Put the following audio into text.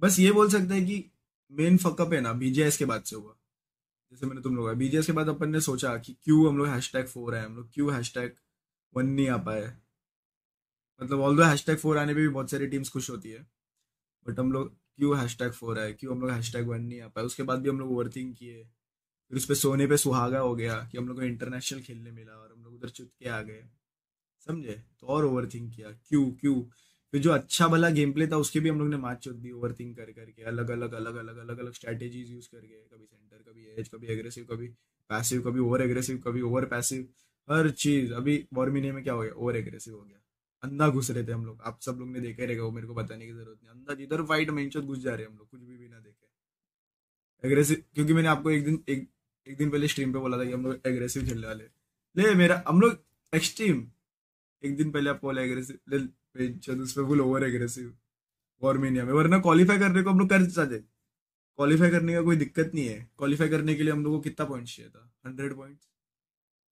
बस ये बोल सकते हैं कि मेन फकअप है ना बीजेएस के बाद से हुआ जैसे मैंने तुम लोग बीजेएस के बाद अपन ने सोचा कि क्यों हम लोग हैश टैग फोर है हम लोग क्यों हैश टैग वन नहीं आ पाए मतलब ऑल दो हैश टैग फोर आने पर भी बहुत सारी टीम्स खुश होती है बट हम लोग क्यों हैश टैग फोर आए क्यों हम लोग हैश टैग वन नहीं आ पाए उसके बाद भी हम लोग ओवर थिंक किए फिर उस पर सोने पे सुहागा हो गया कि हम लोग को इंटरनेशनल खेलने मिला और हम लोग उधर चुटके आ गए समझे तो और ओवर थिंक किया क्यों क्यों फिर जो अच्छा भला गेम प्ले था उसके भी हम लोग ने मार छोड़ दी ओवर थिंक कर करके अलग अलग अलग अलग अलग अलग स्ट्रैटेजीज यूज करके कभी सेंटर कभी एज कभी एग्रेसिव कभी पैसिव कभी ओवर एग्रेसिव कभी ओवर पैसिव हर चीज अभी और महीने में क्या हो गया ओवर एग्रेसिव हो गया अंधा घुस रहे थे हम लोग आप सब लोग ने देखा रहेगा वो मेरे को बताने की जरूरत नहीं अंधा जिधर फाइट में घुस जा रहे हम लोग कुछ भी बिना देखे एग्रेसिव क्योंकि मैंने आपको एक दिन एक एक दिन पहले स्ट्रीम पे बोला था कि हम लोग एग्रेसिव खेलने वाले ले मेरा हम लोग एक्सट्रीम एक दिन पहले आपको बोला एग्रेसिव पेज उसमें फुल ओवर एग्रेसिव और में वरना क्वालिफाई करने को हम लोग कर जाते क्वालिफाई करने का कोई दिक्कत नहीं है क्वालिफाई करने के लिए हम लोग को कितना पॉइंट चाहिए था हंड्रेड पॉइंट्स